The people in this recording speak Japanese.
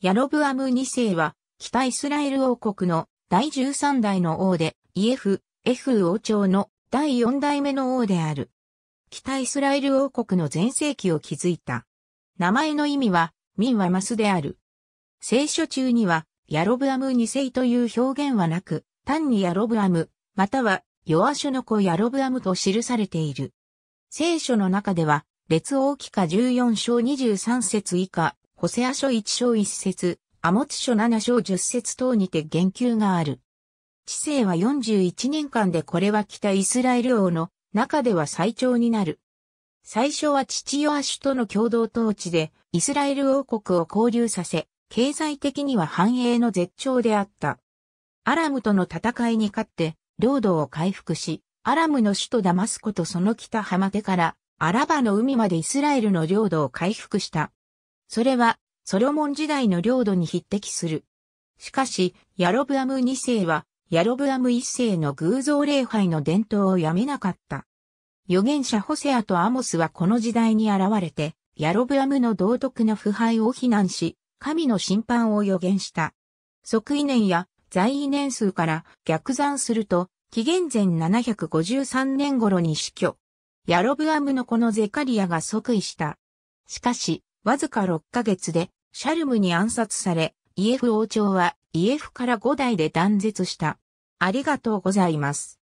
ヤロブアム2世は、北イスラエル王国の第13代の王で、イエフ、エフ王朝の第4代目の王である。北イスラエル王国の前世紀を築いた。名前の意味は、民はマスである。聖書中には、ヤロブアム2世という表現はなく、単にヤロブアム、または、ヨアシュの子ヤロブアムと記されている。聖書の中では、列王記下14章23節以下、ホセア書一章一節、アモツ書七章十節等にて言及がある。知性は41年間でこれは北イスラエル王の中では最長になる。最初は父ヨアシュとの共同統治でイスラエル王国を交流させ、経済的には繁栄の絶頂であった。アラムとの戦いに勝って領土を回復し、アラムの首都ダマスコとその北浜手からアラバの海までイスラエルの領土を回復した。それは、ソロモン時代の領土に匹敵する。しかし、ヤロブアム2世は、ヤロブアム1世の偶像礼拝の伝統をやめなかった。預言者ホセアとアモスはこの時代に現れて、ヤロブアムの道徳の腐敗を非難し、神の審判を予言した。即位年や在位年数から逆算すると、紀元前753年頃に死去。ヤロブアムのこのゼカリアが即位した。しかし、わずか6ヶ月でシャルムに暗殺され、イエフ王朝はイエフから5代で断絶した。ありがとうございます。